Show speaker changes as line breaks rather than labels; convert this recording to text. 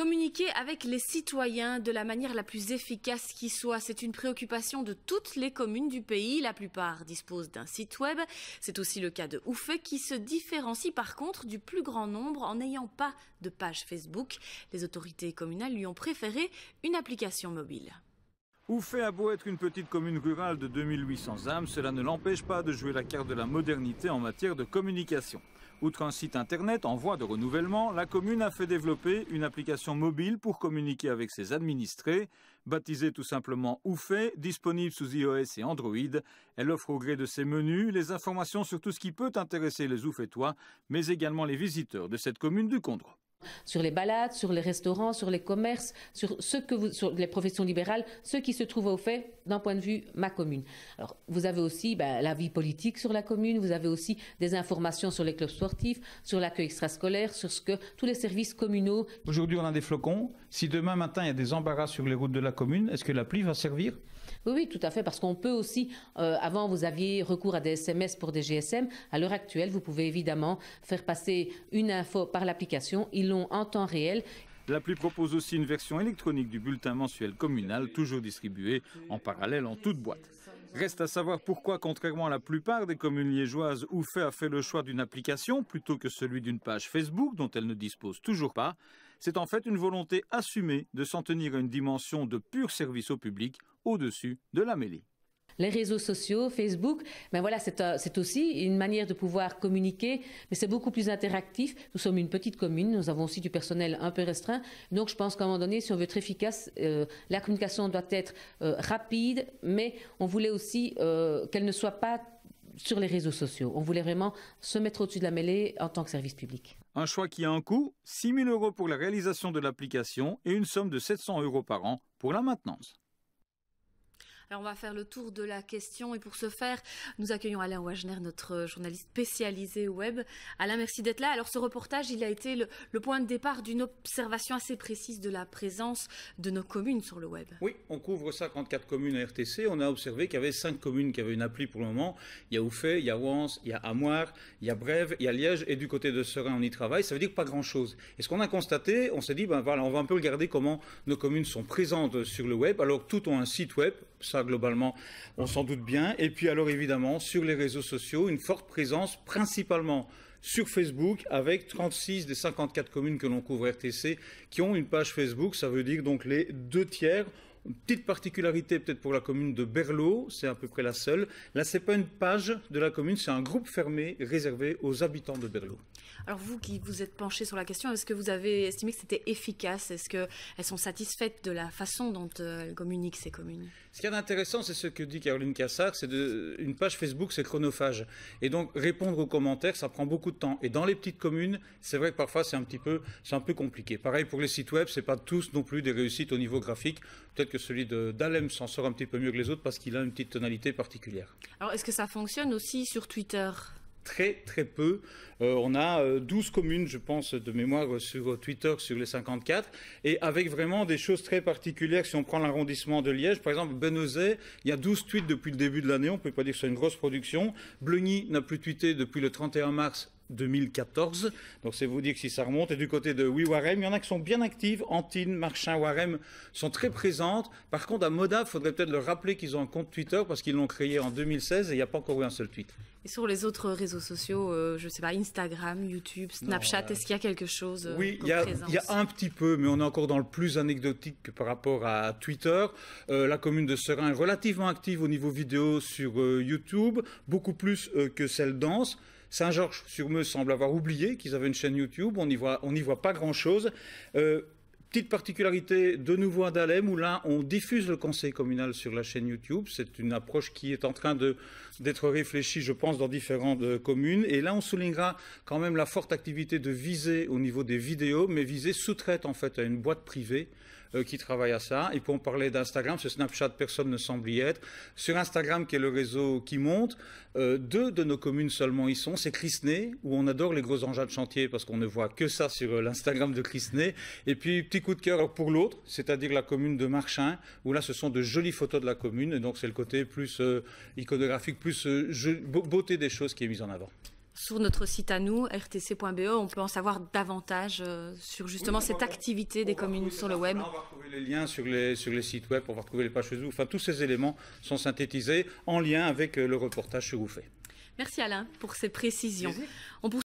Communiquer avec les citoyens de la manière la plus efficace qui soit, c'est une préoccupation de toutes les communes du pays. La plupart disposent d'un site web. C'est aussi le cas de Oufé qui se différencie par contre du plus grand nombre en n'ayant pas de page Facebook. Les autorités communales lui ont préféré une application mobile.
Oufé a beau être une petite commune rurale de 2800 âmes, cela ne l'empêche pas de jouer la carte de la modernité en matière de communication. Outre un site internet en voie de renouvellement, la commune a fait développer une application mobile pour communiquer avec ses administrés. Baptisée tout simplement Oufé, disponible sous iOS et Android, elle offre au gré de ses menus les informations sur tout ce qui peut intéresser les Oufétois, mais également les visiteurs de cette commune du Condro
sur les balades, sur les restaurants, sur les commerces, sur, ce que les professions libérales, ceux qui se trouvent au fait d'un point de vue ma commune. vous avez aussi bah, la vie politique sur la commune, vous avez aussi des informations sur les clubs sportifs, sur l'accueil extrascolaire, sur ce que tous les services communaux.
Aujourd'hui, on a des flocons. Si demain matin, il y a des embarras sur les routes de la commune, est-ce que la pluie va servir
oui, tout à fait, parce qu'on peut aussi, euh, avant vous aviez recours à des SMS pour des GSM, à l'heure actuelle, vous pouvez évidemment faire passer une info par l'application, ils l'ont en temps réel.
L'appli propose aussi une version électronique du bulletin mensuel communal, toujours distribué en parallèle en toute boîte. Reste à savoir pourquoi, contrairement à la plupart des communes liégeoises, Ouffet a fait le choix d'une application plutôt que celui d'une page Facebook dont elle ne dispose toujours pas. C'est en fait une volonté assumée de s'en tenir à une dimension de pur service au public au-dessus de la mêlée
les réseaux sociaux, Facebook, mais voilà, euh, c'est aussi une manière de pouvoir communiquer, mais c'est beaucoup plus interactif. Nous sommes une petite commune, nous avons aussi du personnel un peu restreint, donc je pense qu'à un moment donné, si on veut être efficace, euh, la communication doit être euh, rapide, mais on voulait aussi qu'elle ne soit pas sur les réseaux sociaux. On voulait vraiment se mettre au-dessus de la mêlée en tant que service public.
Un choix qui a un coût, 6 000 euros pour la réalisation de l'application et une somme de 700 euros par an pour la maintenance
on va faire le tour de la question et pour ce faire, nous accueillons Alain Wagner, notre journaliste spécialisé web. Alain, merci d'être là. Alors ce reportage, il a été le, point de départ d'une observation assez précise de la présence de nos communes sur le web.
Oui, on couvre 54 communes à RTC. On a observé qu'il y avait 5 communes qui avaient une appli pour le moment. Il y a Oufé, il y a Wans, il y a Amoire, il y a Brève, il y a Liège et du côté de Serein, on y travaille. Ça veut dire pas grand-chose. Et ce qu'on a constaté, on s'est dit, ben voilà, on va un peu regarder comment nos communes sont présentes sur le web. Alors toutes ont un site web, globalement, on s'en doute bien. Et puis alors évidemment, sur les réseaux sociaux, une forte présence principalement sur Facebook avec 36 des 54 communes que l'on couvre RTC qui ont une page Facebook. Ça veut dire donc les deux tiers. Une petite particularité peut-être pour la commune de Berlot, c'est à peu près la seule. Là, ce n'est pas une page de la commune, c'est un groupe fermé réservé aux habitants de Berlot.
Alors vous qui vous êtes penché sur la question, est-ce que vous avez estimé que c'était efficace Est-ce qu'elles sont satisfaites de la façon dont elles euh, communiquent ces communes
Ce qui est intéressant, c'est ce que dit Caroline Cassard, c'est une page Facebook, c'est chronophage. Et donc répondre aux commentaires, ça prend beaucoup de temps. Et dans les petites communes, c'est vrai que parfois c'est un petit peu, un peu compliqué. Pareil pour les sites web, ce n'est pas tous non plus des réussites au niveau graphique que celui d'Alem s'en sort un petit peu mieux que les autres parce qu'il a une petite tonalité particulière.
Alors, est-ce que ça fonctionne aussi sur Twitter
très très peu. Euh, on a 12 euh, communes, je pense, de mémoire sur Twitter sur les 54, et avec vraiment des choses très particulières. Si on prend l'arrondissement de Liège, par exemple, Benozet, il y a 12 tweets depuis le début de l'année, on ne peut pas dire que c'est une grosse production. Bleuny n'a plus tweeté depuis le 31 mars, 2014. Donc c'est vous dire que si ça remonte. Et du côté de Oui Warem, il y en a qui sont bien actives. Antine, Marchin, Warem sont très présentes. Par contre, à Moda, il faudrait peut-être leur rappeler qu'ils ont un compte Twitter parce qu'ils l'ont créé en 2016 et il n'y a pas encore eu un seul tweet.
Et sur les autres réseaux sociaux, euh, je ne sais pas, Instagram, YouTube, Snapchat, est-ce qu'il y a quelque chose euh, Oui, il y, a
un petit peu, mais on est encore dans le plus anecdotique par rapport à Twitter. Euh, la commune de Serein est relativement active au niveau vidéo sur YouTube, beaucoup plus que celle d'Anse. Saint-Georges-sur-Meuse semble avoir oublié qu'ils avaient une chaîne YouTube. On n'y voit, pas grand-chose. Euh, petite particularité de nouveau à Dalem, où là, on diffuse le conseil communal sur la chaîne YouTube. C'est une approche qui est en train d'être réfléchie, je pense, dans différentes euh, communes. Et là, on soulignera quand même la forte activité de visée au niveau des vidéos, mais visée sous-traite en fait à une boîte privée euh, qui travaillent à ça. Et pour on parler d'Instagram, ce Snapchat, personne ne semble y être. Sur Instagram, qui est le réseau qui monte, euh, deux de nos communes seulement y sont. C'est Christney où on adore les gros engins de chantier parce qu'on ne voit que ça sur euh, l'Instagram de Christney. Et puis, petit coup de cœur pour l'autre, c'est-à-dire la commune de Marchin, où là, ce sont de jolies photos de la commune. Et donc, c'est le côté plus iconographique, plus beauté des choses qui est mise en avant
sur notre site à nous, rtc.be, on peut en savoir davantage euh, sur justement cette activité des communes sur le web. On va
retrouver les liens sur les, sur les sites web, on va retrouver les pages Facebook. Enfin, tous ces éléments sont synthétisés en lien avec euh, le reportage que vous faites.
Merci Alain pour ces précisions.